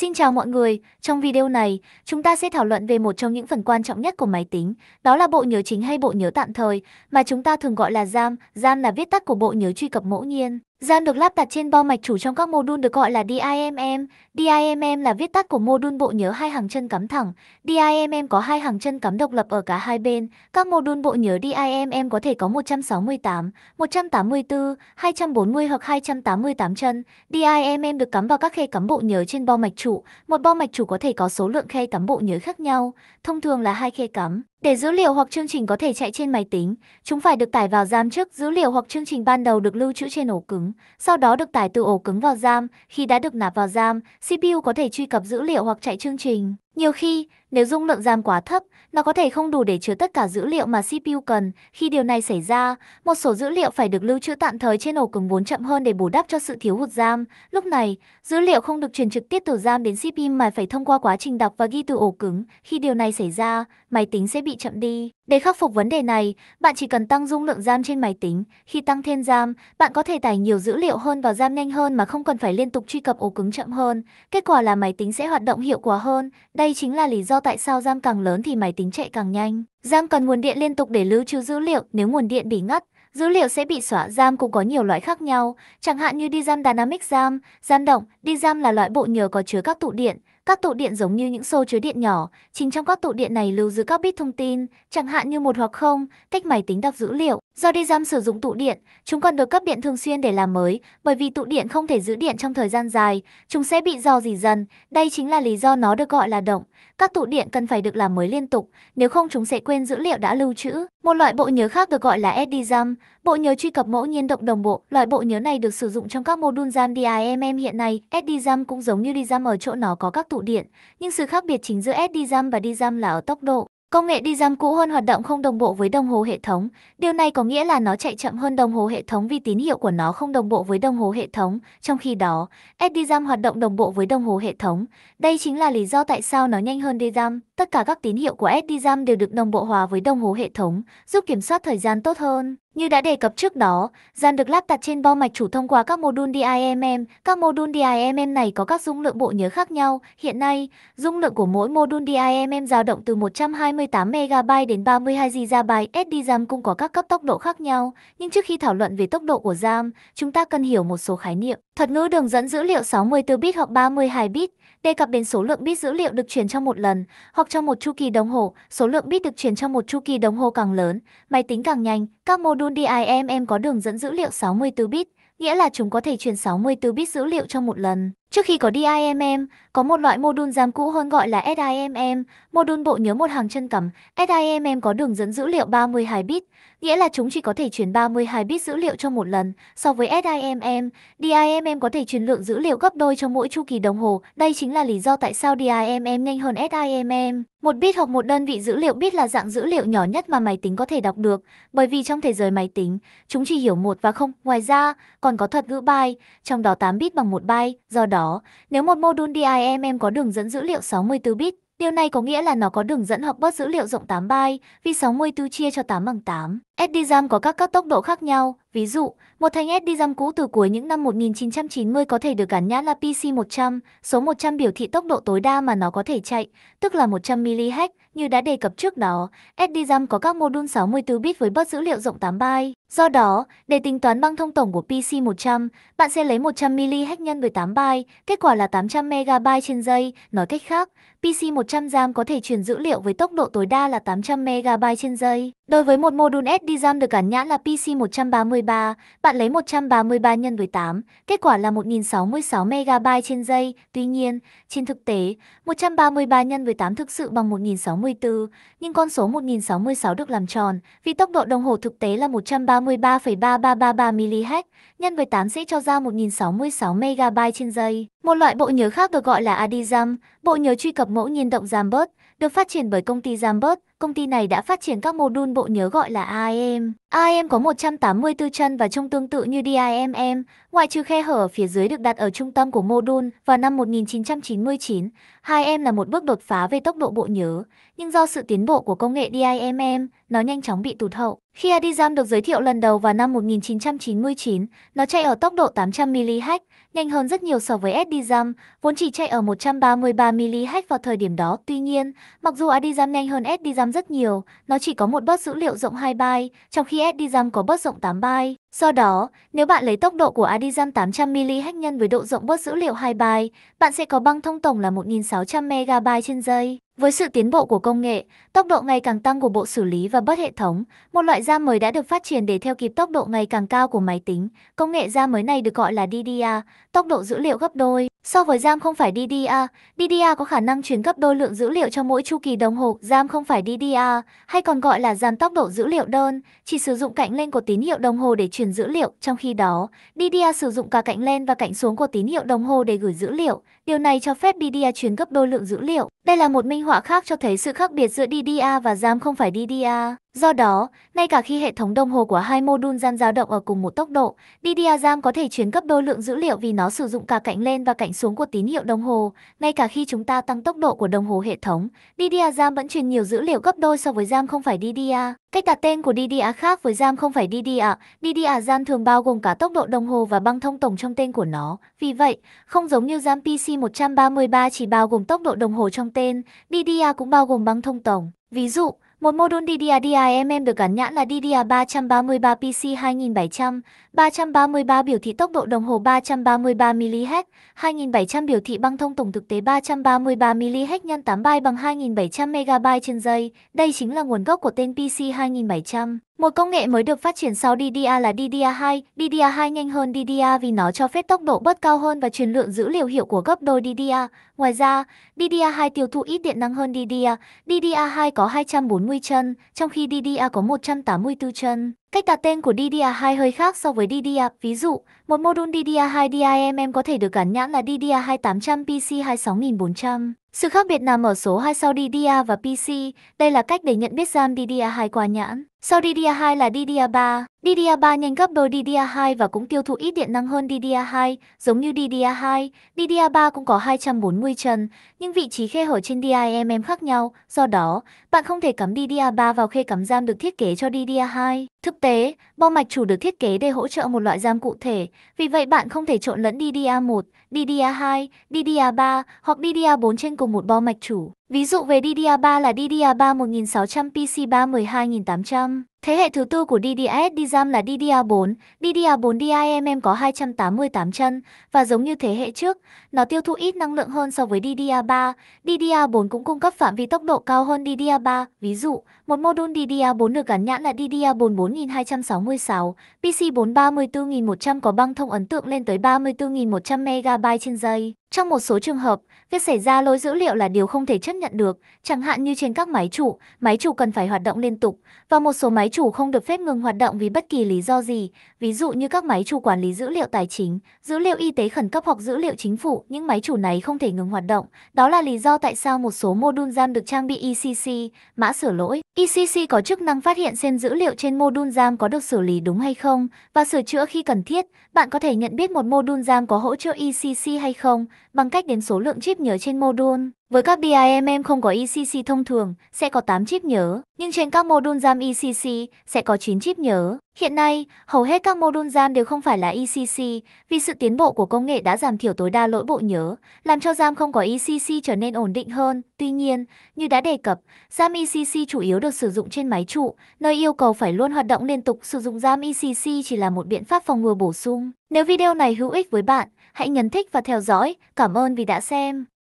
Xin chào mọi người, trong video này, chúng ta sẽ thảo luận về một trong những phần quan trọng nhất của máy tính, đó là bộ nhớ chính hay bộ nhớ tạm thời, mà chúng ta thường gọi là RAM. RAM là viết tắt của bộ nhớ truy cập ngẫu nhiên. Gian được lắp đặt trên bo mạch chủ trong các mô đun được gọi là DIMM. DIMM là viết tắt của mô đun bộ nhớ hai hàng chân cắm thẳng. DIMM có hai hàng chân cắm độc lập ở cả hai bên. Các mô đun bộ nhớ DIMM có thể có 168, 184, 240 hoặc 288 chân. DIMM được cắm vào các khe cắm bộ nhớ trên bo mạch chủ. Một bo mạch chủ có thể có số lượng khe cắm bộ nhớ khác nhau, thông thường là hai khe cắm. Để dữ liệu hoặc chương trình có thể chạy trên máy tính, chúng phải được tải vào RAM trước. Dữ liệu hoặc chương trình ban đầu được lưu trữ trên ổ cứng, sau đó được tải từ ổ cứng vào RAM. Khi đã được nạp vào RAM, CPU có thể truy cập dữ liệu hoặc chạy chương trình. Nhiều khi, nếu dung lượng RAM quá thấp, nó có thể không đủ để chứa tất cả dữ liệu mà CPU cần. Khi điều này xảy ra, một số dữ liệu phải được lưu trữ tạm thời trên ổ cứng vốn chậm hơn để bù đắp cho sự thiếu hụt RAM. Lúc này, dữ liệu không được truyền trực tiếp từ RAM đến CPU mà phải thông qua quá trình đọc và ghi từ ổ cứng. Khi điều này xảy ra, máy tính sẽ bị chậm đi. Để khắc phục vấn đề này, bạn chỉ cần tăng dung lượng RAM trên máy tính. Khi tăng thêm RAM, bạn có thể tải nhiều dữ liệu hơn vào RAM nhanh hơn mà không cần phải liên tục truy cập ổ cứng chậm hơn. Kết quả là máy tính sẽ hoạt động hiệu quả hơn. Đây chính là lý do tại sao RAM càng lớn thì máy tính chạy càng nhanh. RAM cần nguồn điện liên tục để lưu trữ dữ liệu, nếu nguồn điện bị ngắt, Dữ liệu sẽ bị xóa RAM cũng có nhiều loại khác nhau, chẳng hạn như DRAM Dynamic RAM, RAM động, DRAM là loại bộ nhớ có chứa các tụ điện, các tụ điện giống như những xô chứa điện nhỏ, chính trong các tụ điện này lưu giữ các bit thông tin, chẳng hạn như một hoặc không, cách máy tính đọc dữ liệu. Do đi giam sử dụng tụ điện, chúng cần được cấp điện thường xuyên để làm mới, bởi vì tụ điện không thể giữ điện trong thời gian dài, chúng sẽ bị dò dỉ dần, đây chính là lý do nó được gọi là động. Các tụ điện cần phải được làm mới liên tục, nếu không chúng sẽ quên dữ liệu đã lưu trữ. Một loại bộ nhớ khác được gọi là SD bộ nhớ truy cập ngẫu nhiên động đồng bộ, loại bộ nhớ này được sử dụng trong các module RAM DIMM hiện nay. SD cũng giống như DRAM ở chỗ nó có các tụ điện, nhưng sự khác biệt chính giữa SD RAM và DRAM là ở tốc độ. Công nghệ đi giam cũ hơn hoạt động không đồng bộ với đồng hồ hệ thống. Điều này có nghĩa là nó chạy chậm hơn đồng hồ hệ thống vì tín hiệu của nó không đồng bộ với đồng hồ hệ thống. Trong khi đó, SDGAM hoạt động đồng bộ với đồng hồ hệ thống. Đây chính là lý do tại sao nó nhanh hơn đi DGAM. Tất cả các tín hiệu của SDGAM đều được đồng bộ hóa với đồng hồ hệ thống, giúp kiểm soát thời gian tốt hơn. Như đã đề cập trước đó, gian được lắp đặt trên bo mạch chủ thông qua các module DIMM. Các module DIMM này có các dung lượng bộ nhớ khác nhau. Hiện nay, dung lượng của mỗi module DIMM dao động từ 128 MB đến 32 GB. SD RAM cũng có các cấp tốc độ khác nhau. Nhưng trước khi thảo luận về tốc độ của RAM, chúng ta cần hiểu một số khái niệm. Thuật ngữ đường dẫn dữ liệu 64 bit hoặc 32 bit đề cập đến số lượng bit dữ liệu được truyền trong một lần hoặc trong một chu kỳ đồng hồ. Số lượng bit được truyền trong một chu kỳ đồng hồ càng lớn, máy tính càng nhanh. Các module LUDIMM có đường dẫn dữ liệu 64 bit, nghĩa là chúng có thể truyền 64 bit dữ liệu trong một lần. Trước khi có DIMM, có một loại module RAM cũ hơn gọi là SIMM, module bộ nhớ một hàng chân cầm. SIMM có đường dẫn dữ liệu 32 bit, nghĩa là chúng chỉ có thể truyền 32 bit dữ liệu cho một lần. So với SIMM, DIMM có thể truyền lượng dữ liệu gấp đôi cho mỗi chu kỳ đồng hồ. Đây chính là lý do tại sao DIMM nhanh hơn SIMM. Một bit hoặc một đơn vị dữ liệu bit là dạng dữ liệu nhỏ nhất mà máy tính có thể đọc được, bởi vì trong thế giới máy tính, chúng chỉ hiểu một và không. Ngoài ra, còn có thuật ngữ byte, trong đó 8 bit bằng một byte, do đó đó, nếu một module DIMM có đường dẫn dữ liệu 64 bit, điều này có nghĩa là nó có đường dẫn hoặc bus dữ liệu rộng 8 byte, vì 64 chia cho 8 bằng 8. SDRAM có các cấp tốc độ khác nhau, ví dụ, một thanh SDRAM cũ từ cuối những năm 1990 có thể được gắn nhãn là PC100, số 100 biểu thị tốc độ tối đa mà nó có thể chạy, tức là 100mHz, như đã đề cập trước đó, SDRAM có các mô đun 64 bit với bus dữ liệu rộng 8 byte. Do đó, để tính toán băng thông tổng của PC100, bạn sẽ lấy 100mHz nhân với 8 byte, kết quả là 800MB trên giây. Nói cách khác, PC100 RAM có thể truyền dữ liệu với tốc độ tối đa là 800MB trên giây. Đối với một mô đun SDRAM đi giam được gắn nhãn là PC 133, bạn lấy 133 nhân với 8, kết quả là 1066 MB trên giây. Tuy nhiên, trên thực tế, 133 nhân với 8 thực sự bằng 1064, nhưng con số 1066 được làm tròn vì tốc độ đồng hồ thực tế là 133,3333 mHz, nhân với 8 sẽ cho ra 1066 MB trên giây. Một loại bộ nhớ khác được gọi là ADI bộ nhớ truy cập mẫu nhiên động Zambot, được phát triển bởi công ty Zambot công ty này đã phát triển các mô đun bộ nhớ gọi là AEM. AIM có 184 chân và trông tương tự như DIMM, ngoại trừ khe hở ở phía dưới được đặt ở trung tâm của mô đun vào năm 1999, hai em là một bước đột phá về tốc độ bộ nhớ, nhưng do sự tiến bộ của công nghệ DIMM, nó nhanh chóng bị tụt hậu. Khi Adizam được giới thiệu lần đầu vào năm 1999, nó chạy ở tốc độ 800mH, nhanh hơn rất nhiều so với SDZAM, vốn chỉ chạy ở 133mH vào thời điểm đó. Tuy nhiên, mặc dù Adizam nhanh hơn SDZAM rất nhiều, nó chỉ có một bus dữ liệu rộng 2 byte, trong khi ADSDJAM có bớt rộng 8 byte. Do đó, nếu bạn lấy tốc độ của ADSDJAM 800mH nhân với độ rộng bớt dữ liệu 2 byte, bạn sẽ có băng thông tổng là 1600MB trên giây. Với sự tiến bộ của công nghệ, tốc độ ngày càng tăng của bộ xử lý và bớt hệ thống, một loại RAM mới đã được phát triển để theo kịp tốc độ ngày càng cao của máy tính. Công nghệ RAM mới này được gọi là DDR, tốc độ dữ liệu gấp đôi. So với RAM không phải DDR, DDR có khả năng truyền cấp đôi lượng dữ liệu cho mỗi chu kỳ đồng hồ. RAM không phải DDR, hay còn gọi là RAM tốc độ dữ liệu đơn, chỉ sử dụng cạnh lên của tín hiệu đồng hồ để truyền dữ liệu. Trong khi đó, DDR sử dụng cả cạnh lên và cạnh xuống của tín hiệu đồng hồ để gửi dữ liệu. Điều này cho phép DDR chuyển gấp đôi lượng dữ liệu. Đây là một minh họa khác cho thấy sự khác biệt giữa DDR và RAM không phải DDR. Do đó, ngay cả khi hệ thống đồng hồ của hai mô đun RAM dao động ở cùng một tốc độ, DDR RAM có thể chuyển gấp đôi lượng dữ liệu vì nó sử dụng cả cạnh lên và cạnh xuống của tín hiệu đồng hồ. Ngay cả khi chúng ta tăng tốc độ của đồng hồ hệ thống, DDR RAM vẫn truyền nhiều dữ liệu gấp đôi so với RAM không phải DDR. Cách đặt tên của DDR khác với RAM không phải DDR. DDR RAM thường bao gồm cả tốc độ đồng hồ và băng thông tổng trong tên của nó. Vì vậy, không giống như RAM PC 133 chỉ bao gồm tốc độ đồng hồ trong tên, DDA cũng bao gồm băng thông tổng. Ví dụ, một mô đun DDR-DIMM được gắn nhãn là DDR333PC2700, 333 biểu thị tốc độ đồng hồ 333mHz, 2700 biểu thị băng thông tổng thực tế 333mHz nhân 8 byte bằng 2700 MB trên giây. Đây chính là nguồn gốc của tên PC2700. Một công nghệ mới được phát triển sau DDR là DDR2. DDR2 nhanh hơn DDR vì nó cho phép tốc độ bớt cao hơn và truyền lượng dữ liệu hiệu của gấp đôi DDR. Ngoài ra, DDR2 tiêu thụ ít điện năng hơn DDR. DDR2 có 240 chân, trong khi DDR có 184 chân. Cách đặt tên của DDR2 hơi khác so với DDR. Ví dụ, một module DDR2 DIMM có thể được gắn nhãn là DDR2 800 PC 26400. Sự khác biệt nằm ở số 2 sau DDR và PC. Đây là cách để nhận biết RAM DDR2 qua nhãn. Sau DDR2 là DDR3. DDR3 nhanh gấp đôi DDR2 và cũng tiêu thụ ít điện năng hơn DDR2, giống như DDR2. DDR3 cũng có 240 chân, nhưng vị trí khe hở trên DIMM khác nhau, do đó, bạn không thể cắm DDR3 vào khe cắm giam được thiết kế cho DDR2. Thực tế, bo mạch chủ được thiết kế để hỗ trợ một loại giam cụ thể, vì vậy bạn không thể trộn lẫn DDR1, DDR2, DDR3 hoặc DDR4 trên cùng một bo mạch chủ. Ví dụ về DDR3 là DDR3 1600 PC3 12800. Thế hệ thứ tư của DDS DRAM là DDR4. DDR4 DIMM có 288 chân và giống như thế hệ trước, nó tiêu thụ ít năng lượng hơn so với DDR3. DDR4 cũng cung cấp phạm vi tốc độ cao hơn DDR3, ví dụ một module DDR4 được gắn nhãn là DDR4 4266, PC 4 34100 có băng thông ấn tượng lên tới 34100 MB trên giây. Trong một số trường hợp, việc xảy ra lỗi dữ liệu là điều không thể chấp nhận được, chẳng hạn như trên các máy chủ, máy chủ cần phải hoạt động liên tục, và một số máy chủ không được phép ngừng hoạt động vì bất kỳ lý do gì, ví dụ như các máy chủ quản lý dữ liệu tài chính, dữ liệu y tế khẩn cấp hoặc dữ liệu chính phủ, những máy chủ này không thể ngừng hoạt động. Đó là lý do tại sao một số module RAM được trang bị ECC, mã sửa lỗi. ECC có chức năng phát hiện xem dữ liệu trên module RAM có được xử lý đúng hay không và sửa chữa khi cần thiết. Bạn có thể nhận biết một module RAM có hỗ trợ ECC hay không bằng cách đếm số lượng chip nhớ trên module. Với các BIMM không có ECC thông thường, sẽ có 8 chip nhớ, nhưng trên các module RAM ECC sẽ có 9 chip nhớ. Hiện nay, hầu hết các module RAM đều không phải là ECC, vì sự tiến bộ của công nghệ đã giảm thiểu tối đa lỗi bộ nhớ, làm cho RAM không có ECC trở nên ổn định hơn. Tuy nhiên, như đã đề cập, RAM ECC chủ yếu được sử dụng trên máy trụ, nơi yêu cầu phải luôn hoạt động liên tục sử dụng RAM ECC chỉ là một biện pháp phòng ngừa bổ sung. Nếu video này hữu ích với bạn, hãy nhấn thích và theo dõi. Cảm ơn vì đã xem.